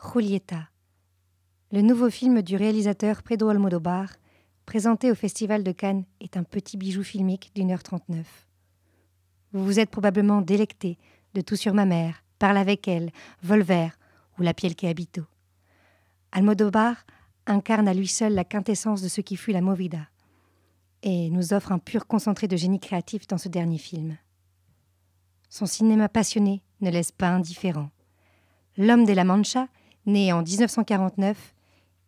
Julieta, le nouveau film du réalisateur Predo Almodobar, présenté au Festival de Cannes, est un petit bijou filmique d'une heure trente-neuf. Vous vous êtes probablement délecté de Tout sur ma mère, Parle avec elle, Volver ou La piel qui habito. Almodobar incarne à lui seul la quintessence de ce qui fut la Movida et nous offre un pur concentré de génie créatif dans ce dernier film. Son cinéma passionné ne laisse pas indifférent. L'homme de la Mancha né en 1949,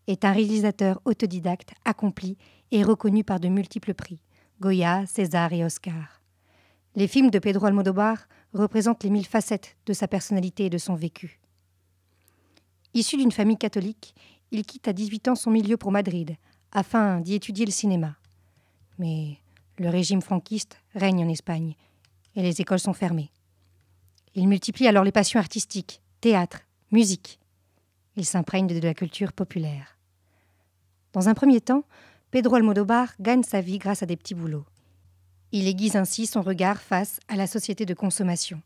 est un réalisateur autodidacte accompli et reconnu par de multiples prix, Goya, César et Oscar. Les films de Pedro Almodobar représentent les mille facettes de sa personnalité et de son vécu. Issu d'une famille catholique, il quitte à 18 ans son milieu pour Madrid, afin d'y étudier le cinéma. Mais le régime franquiste règne en Espagne, et les écoles sont fermées. Il multiplie alors les passions artistiques, théâtre, musique. Il s'imprègne de la culture populaire. Dans un premier temps, Pedro Almodobar gagne sa vie grâce à des petits boulots. Il aiguise ainsi son regard face à la société de consommation.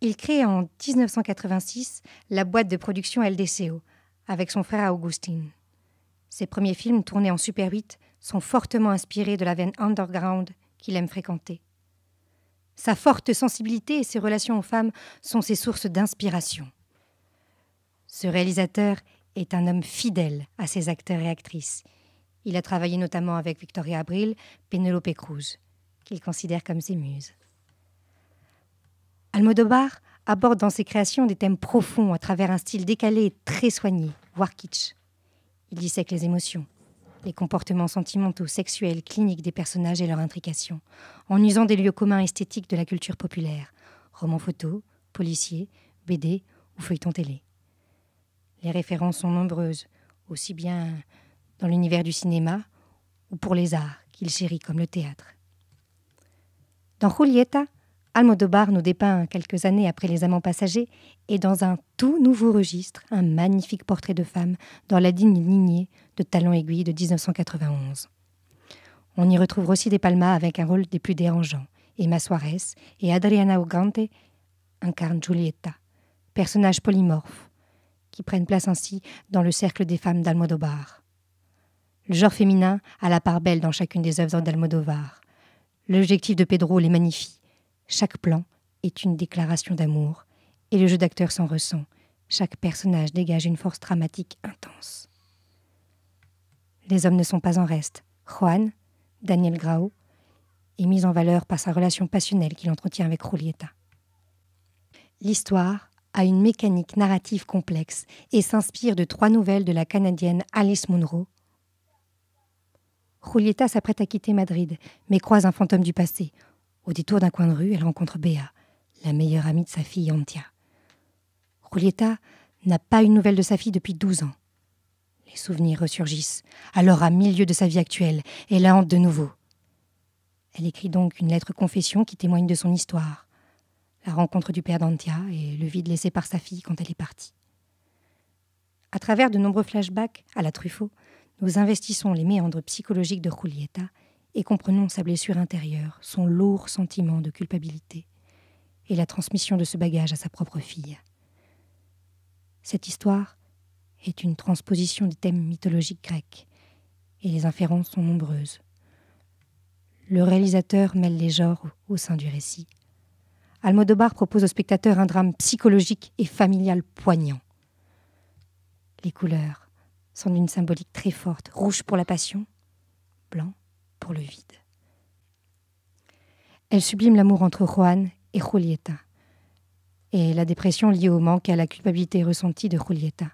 Il crée en 1986 la boîte de production LDCO avec son frère Augustin. Ses premiers films tournés en Super 8 sont fortement inspirés de la veine underground qu'il aime fréquenter. Sa forte sensibilité et ses relations aux femmes sont ses sources d'inspiration. Ce réalisateur est un homme fidèle à ses acteurs et actrices. Il a travaillé notamment avec Victoria Abril, Penelope Cruz, qu'il considère comme ses muses. Almodobar aborde dans ses créations des thèmes profonds à travers un style décalé et très soigné, voire kitsch. Il dissèque les émotions, les comportements sentimentaux, sexuels, cliniques des personnages et leurs intrications, en usant des lieux communs esthétiques de la culture populaire, romans photos, policiers, BD ou feuilletons télé. Les références sont nombreuses, aussi bien dans l'univers du cinéma ou pour les arts qu'il chérit comme le théâtre. Dans Julieta, Almodobar nous dépeint quelques années après Les Amants Passagers et dans un tout nouveau registre, un magnifique portrait de femme dans la digne lignée de Talon Aiguille de 1991. On y retrouve aussi des Palmas avec un rôle des plus dérangeants. Emma Suarez et Adriana Ugante incarnent Julieta, personnage polymorphe qui prennent place ainsi dans le cercle des femmes d'Almodovar. Le genre féminin a la part belle dans chacune des œuvres d'Almodovar. L'objectif de Pedro les magnifie. Chaque plan est une déclaration d'amour, et le jeu d'acteur s'en ressent. Chaque personnage dégage une force dramatique intense. Les hommes ne sont pas en reste. Juan, Daniel Grau, est mis en valeur par sa relation passionnelle qu'il entretient avec Julieta. L'histoire a une mécanique narrative complexe et s'inspire de trois nouvelles de la Canadienne Alice Munro. Julieta s'apprête à quitter Madrid, mais croise un fantôme du passé. Au détour d'un coin de rue, elle rencontre Béa, la meilleure amie de sa fille Antia. Julieta n'a pas une nouvelle de sa fille depuis douze ans. Les souvenirs ressurgissent, alors à milieu de sa vie actuelle, et la hante de nouveau. Elle écrit donc une lettre confession qui témoigne de son histoire la rencontre du père d'Antia et le vide laissé par sa fille quand elle est partie. À travers de nombreux flashbacks à la Truffaut, nous investissons les méandres psychologiques de Julieta et comprenons sa blessure intérieure, son lourd sentiment de culpabilité et la transmission de ce bagage à sa propre fille. Cette histoire est une transposition des thèmes mythologiques grecs et les inférences sont nombreuses. Le réalisateur mêle les genres au sein du récit Almodobar propose au spectateur un drame psychologique et familial poignant. Les couleurs sont d'une symbolique très forte, rouge pour la passion, blanc pour le vide. Elle sublime l'amour entre Juan et Julieta, et la dépression liée au manque et à la culpabilité ressentie de Julieta.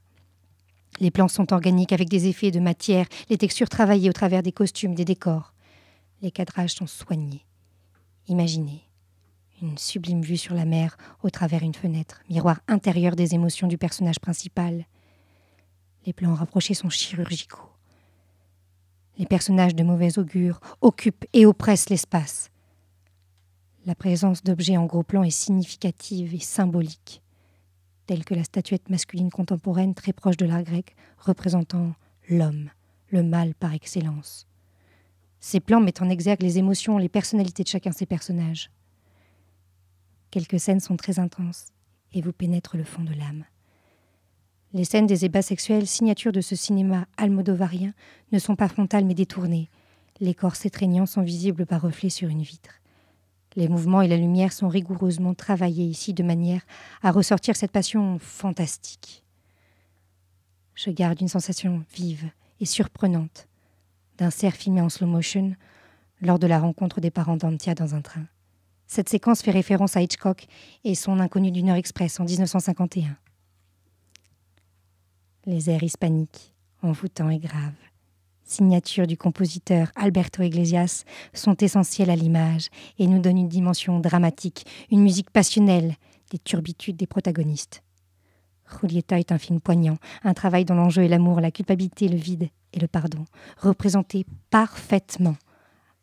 Les plans sont organiques avec des effets de matière, les textures travaillées au travers des costumes, des décors. Les cadrages sont soignés, imaginés, une sublime vue sur la mer au travers une fenêtre, miroir intérieur des émotions du personnage principal. Les plans rapprochés sont chirurgicaux. Les personnages de mauvais augure occupent et oppressent l'espace. La présence d'objets en gros plan est significative et symbolique, telle que la statuette masculine contemporaine très proche de l'art grec représentant l'homme, le mal par excellence. Ces plans mettent en exergue les émotions, les personnalités de chacun de ces personnages. Quelques scènes sont très intenses et vous pénètrent le fond de l'âme. Les scènes des ébats sexuels, signature de ce cinéma almodovarien, ne sont pas frontales mais détournées. Les corps s'étreignant sont visibles par reflet sur une vitre. Les mouvements et la lumière sont rigoureusement travaillés ici de manière à ressortir cette passion fantastique. Je garde une sensation vive et surprenante d'un cerf filmé en slow motion lors de la rencontre des parents d'Antia dans un train. Cette séquence fait référence à Hitchcock et son Inconnu d'une heure express en 1951. Les airs hispaniques, envoûtants et graves, signature du compositeur Alberto Iglesias, sont essentiels à l'image et nous donnent une dimension dramatique, une musique passionnelle, des turbitudes des protagonistes. Julieta est un film poignant, un travail dont l'enjeu est l'amour, la culpabilité, le vide et le pardon, représenté parfaitement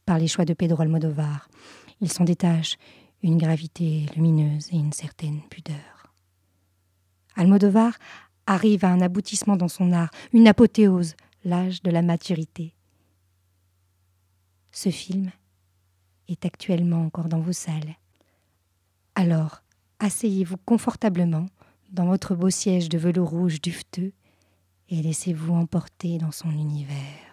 par les choix de Pedro Almodovar, il s'en détache une gravité lumineuse et une certaine pudeur. Almodovar arrive à un aboutissement dans son art, une apothéose, l'âge de la maturité. Ce film est actuellement encore dans vos salles. Alors, asseyez-vous confortablement dans votre beau siège de velours rouge dufteux et laissez-vous emporter dans son univers.